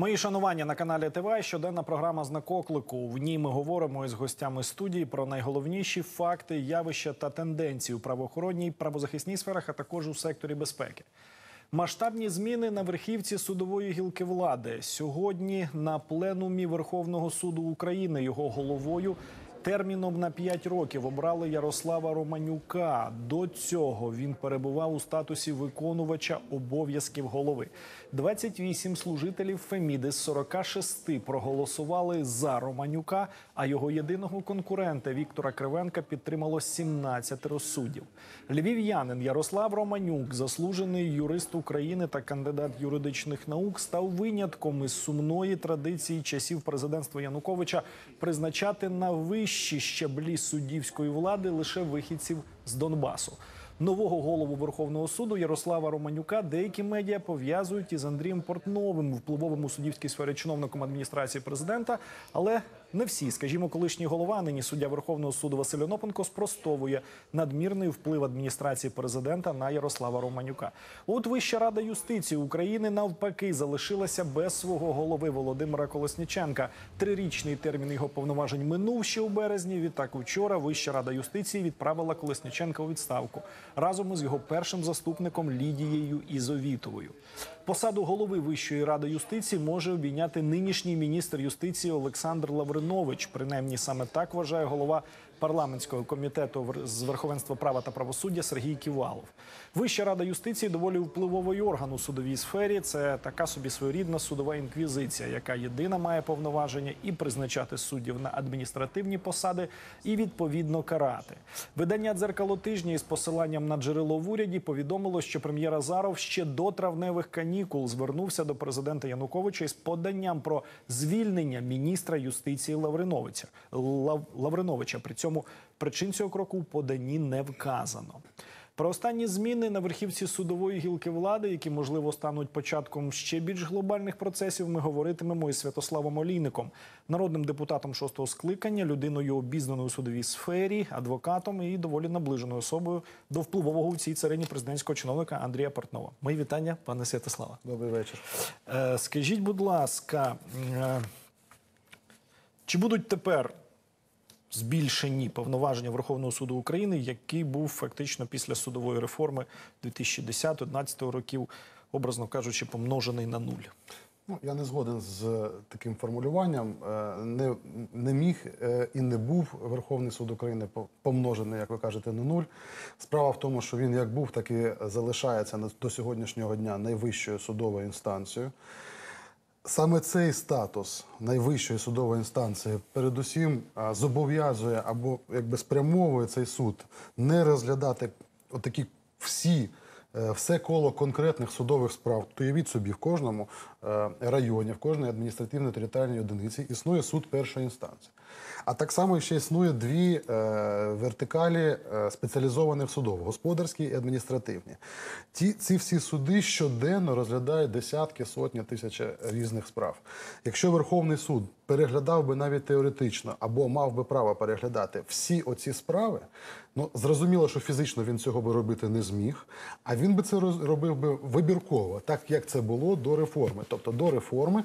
Мої шанування на каналі ТВ. Щоденна програма знак оклику. В ній ми говоримо із гостями студії про найголовніші факти, явища та тенденції у правоохоронній правозахисній сферах, а також у секторі безпеки. Масштабні зміни на верхівці судової гілки влади сьогодні на пленумі Верховного суду України його головою. Терміном на 5 років обрали Ярослава Романюка. До цього він перебував у статусі виконувача обов'язків голови. 28 служителів Феміди з 46 проголосували за Романюка. А його єдиного конкурента Віктора Кривенка підтримало 17 розсудів. Львів'янин Ярослав Романюк, заслужений юрист України та кандидат юридичних наук, став винятком із сумної традиції часів президентства Януковича призначати на вищі щаблі суддівської влади лише вихідців з Донбасу нового голову Верховного суду Ярослава Романюка деякі медіа пов'язують із Андрієм Портновим, впливовим у суддівській сфері чиновником адміністрації президента. Але не всі, скажімо, колишній голова, нині суддя Верховного суду Василь Онопенко спростовує надмірний вплив адміністрації президента на Ярослава Романюка. От Вища рада юстиції України навпаки залишилася без свого голови Володимира Колесніченка. Трирічний термін його повноважень минув ще у березні. Відтак вчора Вища рада юстиції відправила Колесніченка у відставку разом із його першим заступником Лідією Ізовітовою. Посаду голови Вищої ради юстиції може обійняти нинішній міністр юстиції Олександр Лавринович. Принаймні саме так вважає голова парламентського комітету з верховенства права та правосуддя Сергій Ківалов. Вища рада юстиції доволі впливовий орган у судовій сфері. Це така собі своєрідна судова інквізиція, яка єдина має повноваження і призначати суддів на адміністративні посади, і відповідно карати. Видання дзеркало тижня із посиланням на джерело в уряді повідомило, що прем'єр Азаров ще до травневих канікул звернувся до президента Януковича із поданням про звільнення міністра юстиції Лавриновича. Лав... Лавриновича. При цьому причин цього кроку в поданні не вказано. Про останні зміни на верхівці судової гілки влади, які можливо стануть початком ще більш глобальних процесів, ми говоритимемо із Святославом Олійником, народним депутатом шостого скликання, людиною обізнаною у судовій сфері, адвокатом і доволі наближеною особою до впливового у цій царині президентського чиновника Андрія Портнова. Мої вітання, пане Святослава. Добрий вечір. Е, скажіть, будь ласка. Е, чи будуть тепер збільшені повноваження Верховного суду України, який був фактично після судової реформи 2010-2011 років, образно кажучи, помножений на нуль. Ну, я не згоден з таким формулюванням. Е, не не міг е, і не був Верховний суд України помножений, як ви кажете, на нуль. Справа в тому, що він як був, так і залишається до сьогоднішнього дня найвищою судовою інстанцією. Саме цей статус найвищої судової інстанції передусім зобов'язує або якби спрямовує цей суд не розглядати отакі всі Е, все коло конкретних судових справ. То явіть собі в кожному е, районі, в кожній адміністративно-територіальній одиниці існує суд першої інстанції. А так само ще існує дві е, вертикалі спеціалізованих судов господарські і адміністративні. Ті ці всі суди щоденно розглядають десятки, сотні тисяч різних справ. Якщо Верховний суд переглядав би навіть теоретично або мав би право переглядати всі оці справи, Ну зрозуміло, що фізично він цього би робити не зміг, а він би це робив би вибірково, так як це було до реформи. Тобто до реформи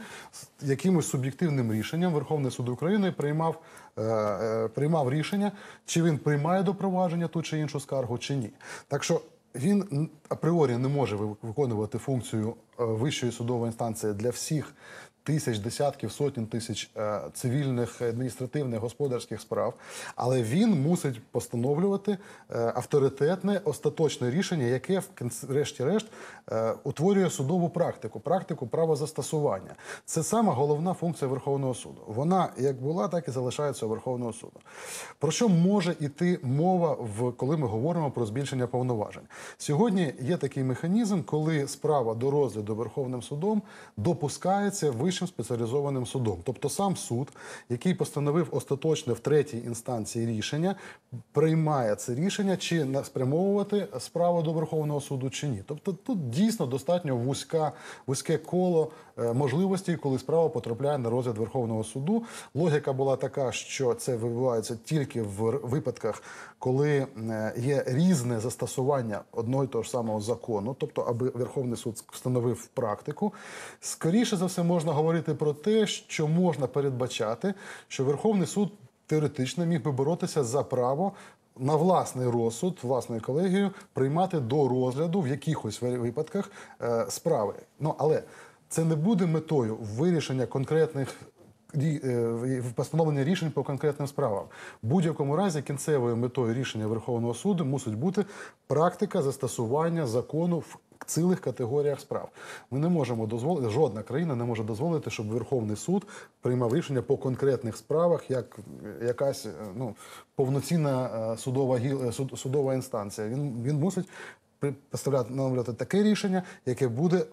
з якимось суб'єктивним рішенням Верховний суд України приймав е, е приймав рішення, чи він приймає до провадження ту чи іншу скаргу, чи ні. Так що він апріорі не може виконувати функцію е, вищої судової інстанції для всіх тисяч, десятків, сотень тисяч е, цивільних адміністративних господарських справ, але він мусить постановлювати е, авторитетне остаточне рішення, яке в решті-решт е, утворює судову практику, практику правозастосування. Це сама головна функція Верховного суду. Вона як була, так і залишається у Верховного суду. Про що може іти мова в коли ми говоримо про збільшення повноважень? Сьогодні є такий механізм, коли справа до розгляду Верховним судом допускається вище найвищим спеціалізованим судом. Тобто сам суд, який постановив остаточне в третій інстанції рішення, приймає це рішення, чи спрямовувати справу до Верховного суду, чи ні. Тобто тут дійсно достатньо вузька, вузьке коло е, можливостей, коли справа потрапляє на розгляд Верховного суду. Логіка була така, що це вибувається тільки в випадках, коли е, є різне застосування одного і того ж самого закону, тобто аби Верховний суд встановив практику. Скоріше за все можна говорити говорити про те, що можна передбачати, що Верховний суд теоретично міг би боротися за право. На власний розсуд, власною колегією приймати до розгляду в якихось випадках е, справи. Ну але це не буде метою вирішення конкретних е, в постановлення рішень по конкретним справам. будь-якому разі кінцевою метою рішення Верховного суду мусить бути практика застосування закону в цілих категоріях справ. Ми не можемо дозволити, жодна країна не може дозволити, щоб Верховний суд приймав рішення по конкретних справах, як якась е, ну повноцінна е, судова е, судова інстанція. Він він мусить представляти намовляти таке рішення, яке буде.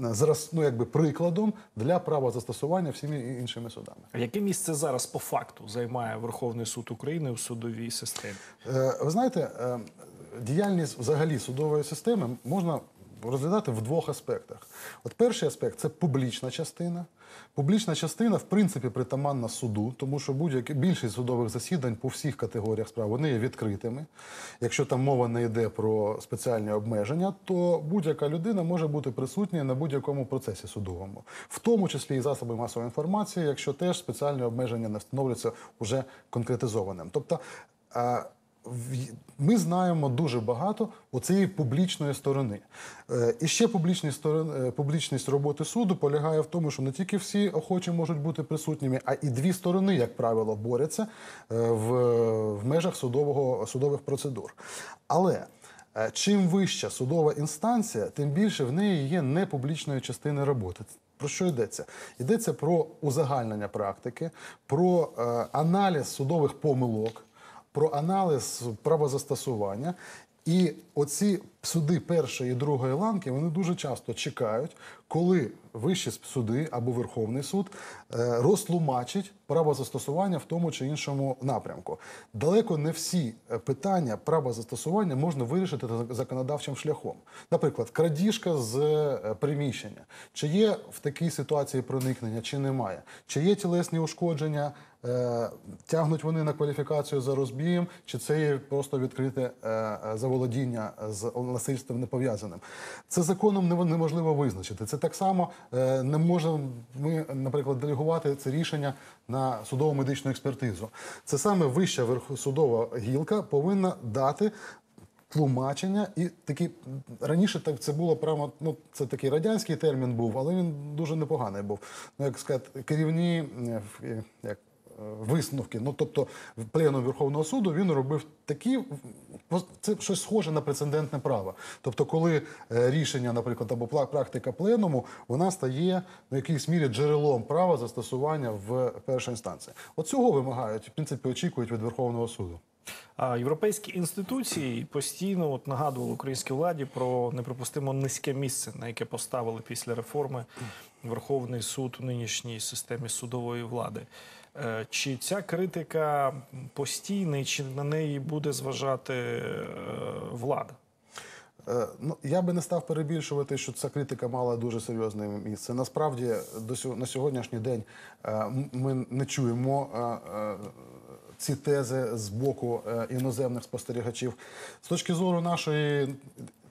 Зараз ну якби прикладом для права застосування всіми іншими судами, яке місце зараз по факту займає Верховний суд України в судовій системі? Е, ви знаєте, е, діяльність взагалі судової системи можна розглядати в двох аспектах. От перший аспект це публічна частина. Публічна частина, в принципі, притаманна суду, тому що будь-які більшість судових засідань по всіх категоріях справ вони є відкритими. Якщо там мова не йде про спеціальні обмеження, то будь-яка людина може бути присутня на будь-якому процесі судовому, в тому числі і засоби масової інформації, якщо теж спеціальні обмеження не встановлюються уже конкретизованим. Тобто ми знаємо дуже багато у цієї публічної сторони. Е, і ще публічність сторон, е, публічність роботи суду полягає в тому, що не тільки всі охочі можуть бути присутніми, а і дві сторони, як правило, борються е, в в межах судового судових процедур. Але чим вища судова інстанція, тим більше в неї є не публічної частини роботи. Про що йдеться? Йдеться про узагальнення практики, про аналіз судових помилок про аналіз правозастосування. І оці суди першої і другої ланки вони дуже часто чекають, коли вищі суди або Верховний суд е, розтлумачить право застосування в тому чи іншому напрямку. Далеко не всі е, питання права застосування можна вирішити законодавчим шляхом. Наприклад, крадіжка з е, приміщення, чи є в такій ситуації проникнення, чи немає, чи є тілесні ушкодження. Тягнуть вони на кваліфікацію за розбієм, чи це є просто відкрите заволодіння з насильством не пов'язаним. Це законом неможливо визначити. Це так само е, не можемо ми, наприклад, делегувати це рішення на судову медичну експертизу. Це саме вища верхосудова гілка повинна дати. Тлумачення і такі раніше так це було прямо. Ну це такий радянський термін був, але він дуже непоганий був. Ну як сказати, керівні е, е, як висновки. Ну тобто, в плену Верховного суду він робив такі це щось схоже на прецедентне право. Тобто, коли е, рішення, наприклад, або практика пленуму, вона стає на ну, якійсь мірі джерелом права застосування в першій інстанції. От цього вимагають в принципі очікують від Верховного суду. А Європейські інституції постійно от нагадували українській владі про неприпустимо низьке місце, на яке поставили після реформи Верховний суд у нинішній системі судової влади. Е, чи ця критика постійна, чи на неї буде зважати е, влада? Е, ну, я би не став перебільшувати, що ця критика мала дуже серйозне місце. Насправді, до на сьогоднішній день ми не чуємо ці тези з боку іноземних спостерігачів. З точки зору нашої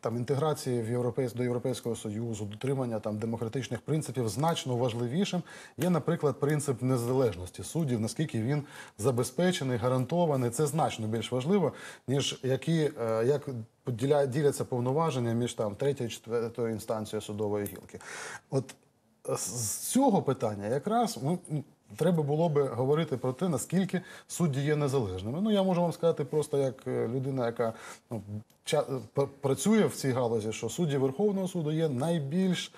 там інтеграції в європейсь до європейського союзу, дотримання там демократичних принципів значно важливішим є, наприклад, принцип незалежності суддів, наскільки він забезпечений, гарантований. Це значно більш важливо, ніж які е, як діляться повноваження між там третьою і четвертою інстанцією судової гілки. От з цього питання якраз ми. Треба було би говорити про те, наскільки судді є незалежними. Ну я можу вам сказати, просто як е, людина, яка ну працює в цій галузі, що судді Верховного суду є найбільш,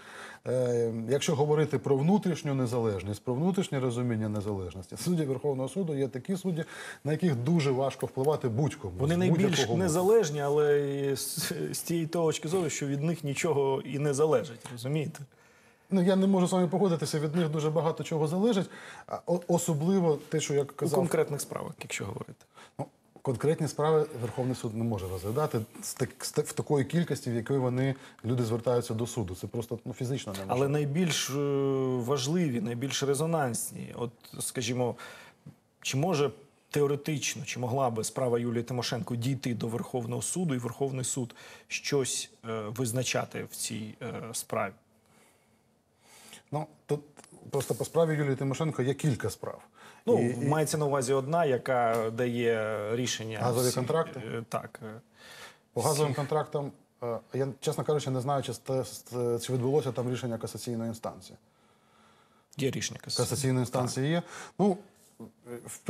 е, якщо говорити про внутрішню незалежність, про внутрішнє розуміння незалежності, судді Верховного суду є такі судді, на яких дуже важко впливати будь-кому. Вони найбільш незалежні, але з, з тієї точки зору, що від них нічого і не залежить, розумієте. Ну я не можу з вами погодитися. Від них дуже багато чого залежить, особливо те, що я казав У конкретних справах, якщо говорити. Ну, Конкретні справи Верховний суд не може розглядати в такої кількості, в якій вони люди звертаються до суду. Це просто ну, фізично не Але найбільш е, важливі, найбільш резонансні. От, скажімо, чи може теоретично, чи могла би справа Юлії Тимошенко дійти до Верховного суду і Верховний суд щось е, визначати в цій е, справі? Ну тут просто по справі Юлії Тимошенко є кілька справ. Ну і, мається на увазі одна, яка дає рішення газові всіх... контракти. Е, так по газовим всіх... контрактам. Е, я чесно кажучи, не знаю, чи чи відбулося там рішення касаційної інстанції. Є рішення касаційної, касаційної інстанції. Так. Є ну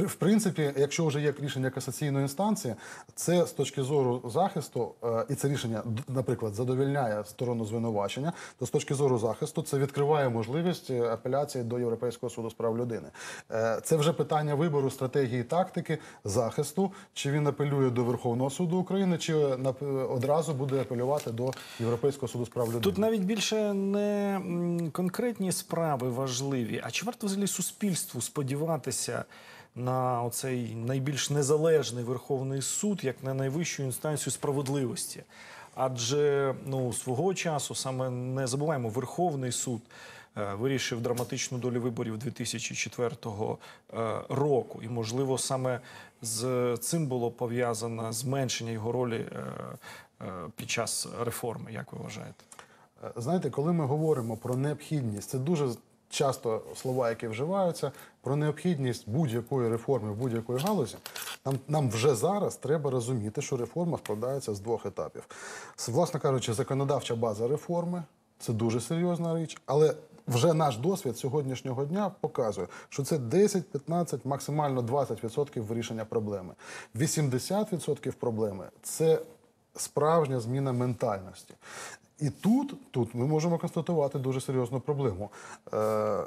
в принципі, якщо вже є рішення касаційної інстанції, це з точки зору захисту, е, і це рішення, наприклад, задовільняє сторону звинувачення, то з точки зору захисту це відкриває можливість е, апеляції до Європейського суду з прав людини. Е, це вже питання вибору стратегії тактики захисту, чи він апелює до Верховного суду України, чи одразу буде апелювати до Європейського суду з прав людини. Тут навіть більше не конкретні справи важливі, а чи варто взагалі суспільству сподіватися? на оцей найбільш незалежний Верховний суд як на найвищу інстанцію справедливості. Адже ну свого часу саме не забуваємо, Верховний суд е, вирішив драматичну долю виборів 2004 е, року, і можливо саме з цим було пов'язане зменшення його ролі е, е, під час реформи. Як ви вважаєте? Е, знаєте, коли ми говоримо про необхідність, це дуже часто слова, які вживаються, про необхідність будь-якої реформи, в будь-якої галузі, нам нам вже зараз треба розуміти, що реформа складається з двох етапів. Власне кажучи, законодавча база реформи це дуже серйозна річ, але вже наш досвід сьогоднішнього дня показує, що це 10, 15, максимально 20% вирішення проблеми. 80% проблеми це справжня зміна ментальності. І тут, тут ми можемо констатувати дуже серйозну проблему. Е,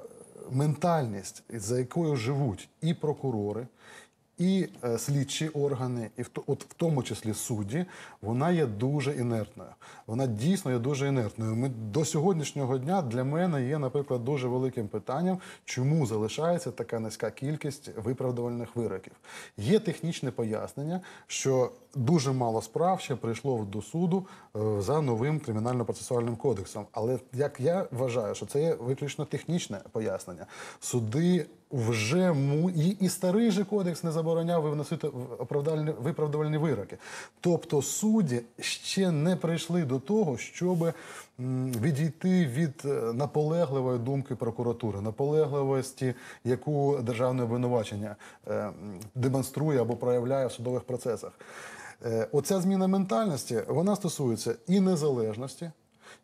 ментальність, за якою живуть і прокурори, і е, слідчі органи, і в от в тому числі судді, вона є дуже інертною. Вона дійсно є дуже інертною. Ми до сьогоднішнього дня для мене є, наприклад, дуже великим питанням, чому залишається така низька кількість виправдувальних вироків. Є технічне пояснення, що дуже мало справ ще прийшло до суду е, за новим кримінально-процесуальним кодексом. Але як я вважаю, що це є виключно технічне пояснення, суди вже му і, і старий же кодекс не заборонено забороняв виносити оправдальні виправдувальні вироки. Тобто судді ще не прийшли до того, щоб відійти від е, наполегливої думки прокуратури, наполегливості, яку державне обвинувачення е, демонструє або проявляє в судових процесах. Е, оця зміна ментальності вона стосується і незалежності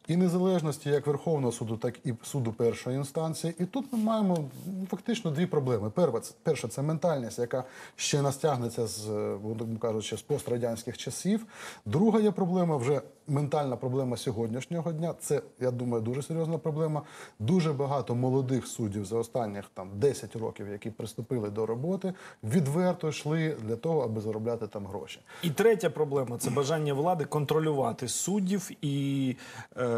і незалежності як Верховного суду, так і суду першої інстанції. І тут ми маємо ну, фактично дві проблеми. Перша перша це ментальність, яка ще настягнеться з е, будемо кажучи, з пострадянських часів. Друга є проблема вже ментальна проблема сьогоднішнього дня. Це я думаю, дуже серйозна проблема. Дуже багато молодих суддів за останніх там 10 років, які приступили до роботи, відверто йшли для того, аби заробляти там гроші. І третя проблема це бажання влади контролювати суддів і. Е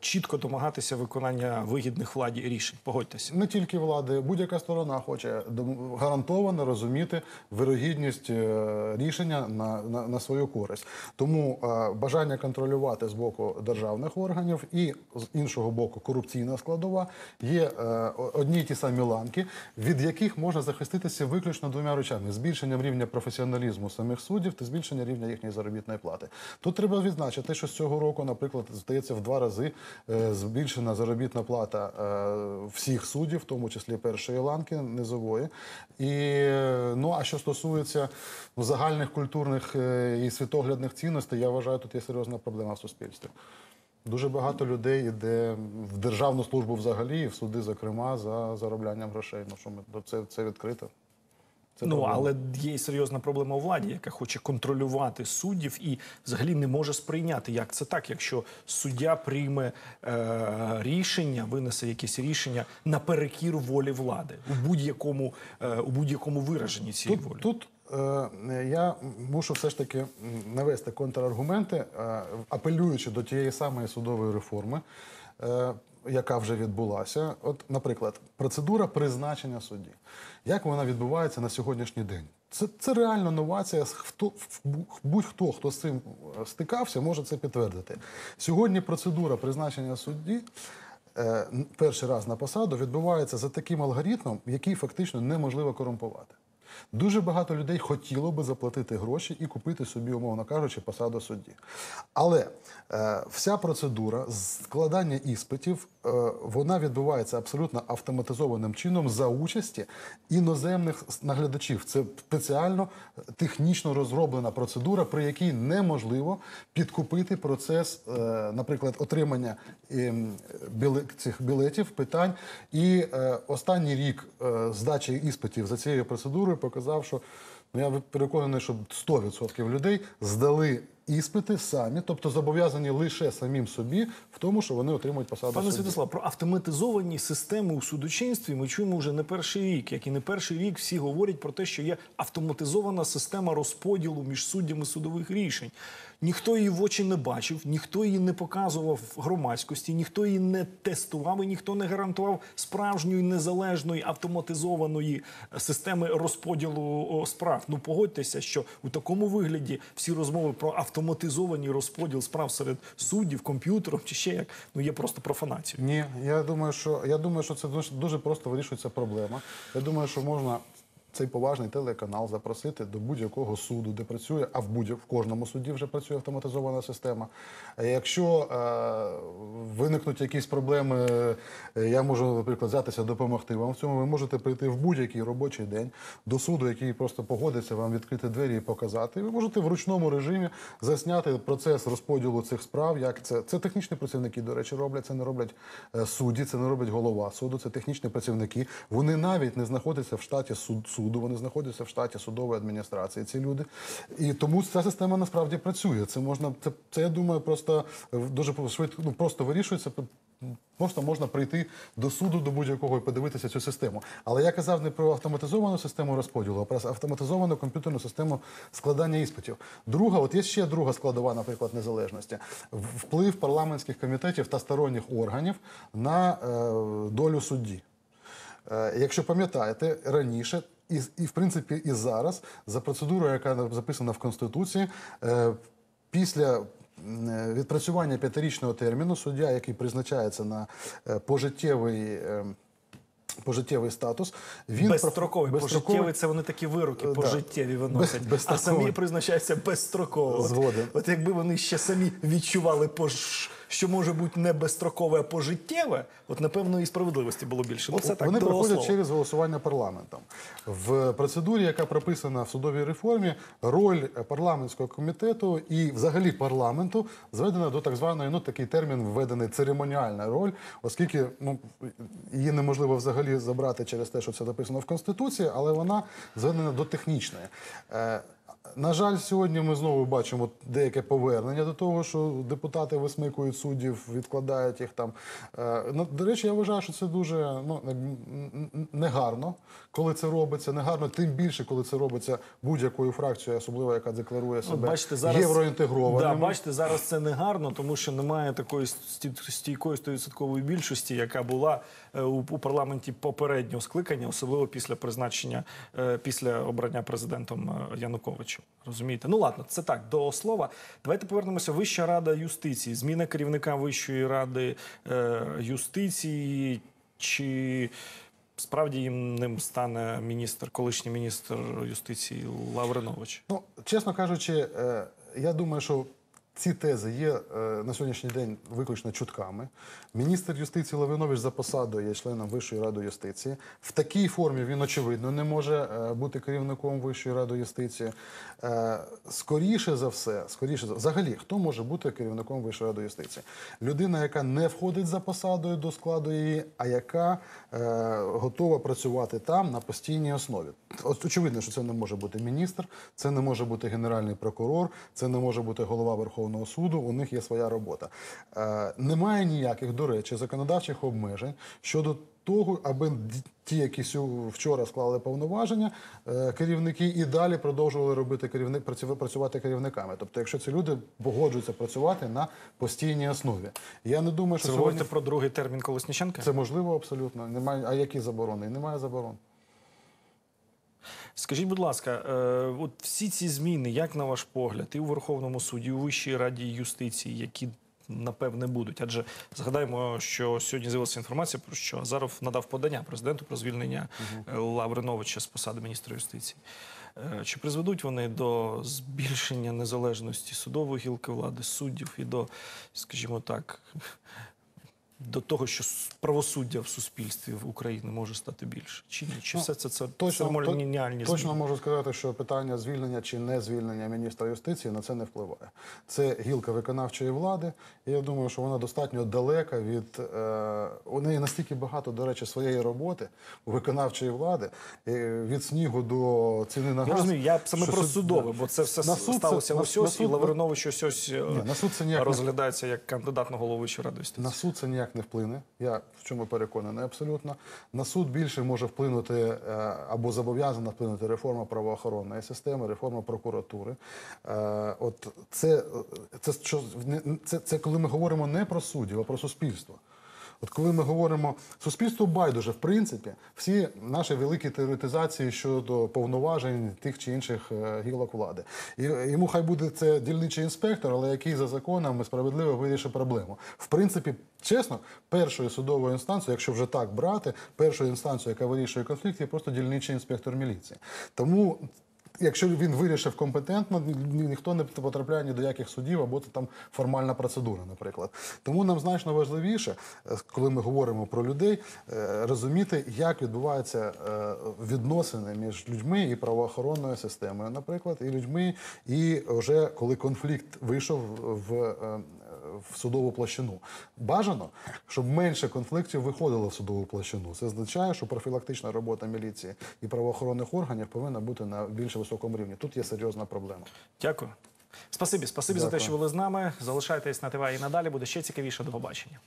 чітко домагатися виконання вигідних владі рішень. Погодьтеся, не тільки влади, будь-яка сторона хоче гарантовано розуміти вирогідність е, рішення на, на, на свою користь. Тому е, бажання контролювати з боку державних органів і з іншого боку корупційна складова є е, одні й ті самі ланки, від яких можна захиститися виключно двома речами: збільшенням рівня професіоналізму самих суддів та збільшення рівня їхньої заробітної плати. Тут треба відзначити, що з цього року, наприклад, здається в два рази рази е, збільшена заробітна плата е, всіх суддів, в тому числі першої ланки низової. І ну а що стосується ну, загальних культурних е, і світоглядних цінностей, я вважаю, тут є серйозна проблема в суспільстві. Дуже багато людей йде в державну службу взагалі, і в суди, зокрема, за зароблянням грошей. Ну що ми ну, це, це відкрито. Це ну але є і серйозна проблема у владі, яка хоче контролювати суддів і взагалі не може сприйняти, як це так, якщо суддя прийме е, рішення, винесе якесь рішення наперекір волі влади у будь-якому е, у будь-якому вираженні цієї тут, волі. Тут е, я мушу все ж таки навести контраргументи, е, апелюючи до тієї самої судової реформи. Е, яка вже відбулася. От, наприклад, процедура призначення судді. Як вона відбувається на сьогоднішній день? Це це реальна новація. Хто будь-хто хто з цим е, стикався, може це підтвердити. Сьогодні процедура призначення судді е, перший раз на посаду відбувається за таким алгоритмом, який фактично неможливо корумпувати. Дуже багато людей хотіло би заплатити гроші і купити собі, умовно кажучи, посаду судді. Але е, вся процедура складання іспитів е, вона відбувається абсолютно автоматизованим чином за участі іноземних наглядачів. Це спеціально технічно розроблена процедура, при якій неможливо підкупити процес, е, наприклад, отримання е, ем, біли, цих білетів, питань. І е, останній рік е, здачі іспитів за цією процедурою показав, що ну я переконаний, що 100% людей здали іспити самі, тобто зобов'язані лише самим собі в тому, що вони отримують посаду. Пане судді. Святослав, про автоматизовані системи у судочинстві ми чуємо вже не перший рік, як і не перший рік всі говорять про те, що є автоматизована система розподілу між суддями судових рішень. Ніхто її в очі не бачив, ніхто її не показував громадськості, ніхто її не тестував і ніхто не гарантував справжньої незалежної автоматизованої е, системи розподілу справ. Ну погодьтеся, що у такому вигляді всі розмови про автоматизацію автоматизований розподіл справ серед суддів, комп'ютером чи ще як ну є просто профанацією. Ні, я думаю, що я думаю, що це дуже просто вирішується проблема. Я думаю, що можна цей поважний телеканал запросити до будь-якого суду, де працює, а в будь в кожному суді вже працює автоматизована система. Якщо е, виникнуть якісь проблеми, е, я можу, наприклад, взятися допомогти вам в цьому. Ви можете прийти в будь-який робочий день до суду, який просто погодиться вам відкрити двері і показати. ви можете в ручному режимі засняти процес розподілу цих справ. Як це це технічні працівники, до речі, роблять це не роблять е, судді, це не роблять голова суду, це технічні працівники. Вони навіть не знаходяться в штаті суд суд суду. Вони знаходяться в штаті судової адміністрації. Ці люди і тому ця система насправді працює. Це можна це, це я думаю, просто е, дуже швидко ну, просто вирішується. Просто можна прийти до суду до будь-якого і подивитися цю систему. Але я казав не про автоматизовану систему розподілу, а про автоматизовану комп'ютерну систему складання іспитів. Друга, от є ще друга складова, наприклад, незалежності вплив парламентських комітетів та сторонніх органів на е, долю судді. Е, якщо пам'ятаєте, раніше і і в принципі і зараз за процедурою, яка записана в конституції, е, після е, відпрацювання п'ятирічного терміну суддя, який призначається на е, пожиттєвий. Е, Пожиттєвий статус він безстроковий. безстроковий. Пожиттєвий це вони такі вироки е, да. пожиттєві виносять, без, а самі призначаються безстроково. От, от якби вони ще самі відчували пож що може бути не безстрокове а пожиттєве, от напевно і справедливості було більше. Ну, Оце так, Вони проходять слова. через голосування парламентом в процедурі, яка прописана в судовій реформі. Роль парламентського комітету і, взагалі, парламенту зведена до так званої, ну такий термін введений церемоніальна роль, оскільки ну її неможливо взагалі забрати через те, що це написано в конституції, але вона зведена до технічної. Е, на жаль, сьогодні ми знову бачимо деяке повернення до того, що депутати висмикують суддів, відкладають їх там. Е, ну, до речі, я вважаю, що це дуже ну, негарно, коли це робиться. Негарно, тим більше, коли це робиться будь-якою фракцією, особливо яка декларує ну, себе бачите, зараз, євроінтегрованою. Да, Бачите, зараз це негарно, тому що немає такої стійкої стовідсоткової більшості, яка була. Е, у парламенті попереднього скликання, особливо після призначення е, після обрання президентом е, Януковичем. Розумієте? Ну ладно, це так до слова. Давайте повернемося. Вища рада юстиції, зміна керівника Вищої ради юстиції чи. Справді їм ним стане міністр, колишній міністр юстиції Лавринович. Ну чесно кажучи, я думаю, що ці тези є е, на сьогоднішній день виключно чутками. Міністр юстиції Лавринович за посадою є членом Вищої ради юстиції. В такій формі він, очевидно, не може е, бути керівником Вищої ради юстиції. Е, скоріше за все, скоріше за взагалі, хто може бути керівником Вищої ради юстиції? Людина, яка не входить за посадою до складу її, а яка готова працювати там на постійній основі. Очевидно, що це не може бути міністр, це не може бути генеральний прокурор, це не може бути голова Верховного. Верховного суду. У них є своя робота. Е, немає ніяких, до речі, законодавчих обмежень щодо того, аби ті, які вчора склали повноваження, е, керівники і далі продовжували робити керівник працювати керівниками. Тобто, якщо ці люди погоджуються працювати на постійній основі, я не думаю, що це сьогодні... говорите про другий термін Колесніченка? Це можливо абсолютно. Немає а які заборони? Немає заборон. Скажіть, будь ласка, е, от всі ці зміни, як на ваш погляд, і у Верховному суді, і у Вищій раді юстиції, які напевне будуть, адже згадаємо, що сьогодні з'явилася інформація про що Азаров надав подання президенту про звільнення угу. Лавриновича з посади міністра юстиції. Е, чи призведуть вони до збільшення незалежності судової гілки влади, суддів і до, скажімо так, до того, що правосуддя в суспільстві в Україні може стати більше? Чи ні? Чи ну, все це це точно точно зміни? можу сказати, що питання звільнення чи не звільнення міністра юстиції на це не впливає. Це гілка виконавчої влади. і Я думаю, що вона достатньо далека від е, у неї настільки багато, до речі, своєї роботи у виконавчої влади е, від снігу до ціни на газ. Я розумію, я саме про судове, бо це все на суд, сталося ось, на, ось і Лавринович ось ось е, на суд розглядається як кандидат на голову чи радості. На суд це ніяк не вплине. Я в чому переконаний абсолютно. На суд більше може вплинути е, або зобов'язана вплинути реформа правоохоронної системи, реформа прокуратури. Е, от це, це, це, це коли ми говоримо не про суддів, а про суспільство. От коли ми говоримо суспільство, байдуже в принципі, всі наші великі теоретизації щодо повноважень тих чи інших е, гілок влади. І йому хай буде це дільничий інспектор, але який за законами справедливо вирішить проблему. В принципі, чесно, першою судовою інстанцією, якщо вже так брати, першою інстанцією, яка вирішує конфлікт, є просто дільничий інспектор міліції. Тому якщо він вирішив компетентно, ніхто не потрапляє ні до яких судів або це там формальна процедура, наприклад. Тому нам значно важливіше, е, коли ми говоримо про людей, е, розуміти, як відбуваються е, відносини між людьми і правоохоронною системою, наприклад, і людьми, і вже коли конфлікт вийшов в в судову площину. Бажано, щоб менше конфліктів виходило в судову площину. Це означає, що профілактична робота міліції і правоохоронних органів повинна бути на більш високому рівні. Тут є серйозна проблема. Дякую. Спасибі, спасибі Дякую. за те, що були з нами. Залишайтесь на ТВ і надалі. Буде ще цікавіше. До побачення.